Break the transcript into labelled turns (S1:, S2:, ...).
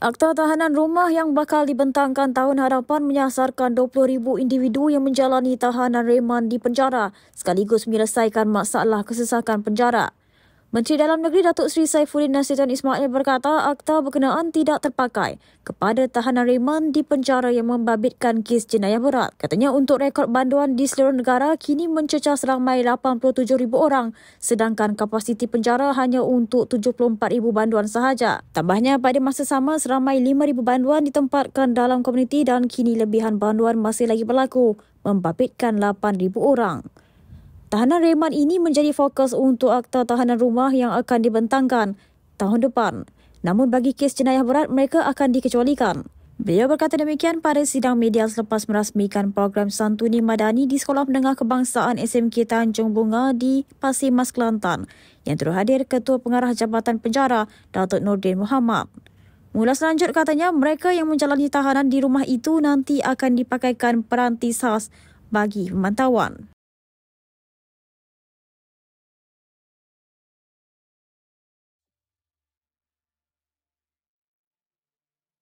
S1: Akta tahanan rumah yang bakal dibentangkan tahun hadapan menyasarkan 20,000 individu yang menjalani tahanan reman di penjara sekaligus menyelesaikan masalah kesesakan penjara. Menteri Dalam Negeri Datuk Seri Saifuddin Nasution Ismail berkata akta berkenaan tidak terpakai kepada tahanan reman di penjara yang membabitkan kes jenayah berat. Katanya untuk rekod banduan di seluruh negara kini mencecah seramai 87,000 orang sedangkan kapasiti penjara hanya untuk 74,000 banduan sahaja. Tambahnya pada masa sama seramai 5,000 banduan ditempatkan dalam komuniti dan kini lebihan banduan masih lagi berlaku membabitkan 8,000 orang. Tahanan reman ini menjadi fokus untuk akta tahanan rumah yang akan dibentangkan tahun depan. Namun bagi kes jenayah berat, mereka akan dikecualikan. Beliau berkata demikian pada sidang media selepas merasmikan program Santuni Madani di Sekolah Menengah Kebangsaan SMK Tanjung Bunga di Pasir Mas Kelantan yang turut hadir Ketua Pengarah Jabatan Penjara, Datuk Nordin Muhammad. Mula selanjut katanya, mereka yang menjalani tahanan di rumah itu nanti akan dipakaikan peranti SAS bagi pemantauan.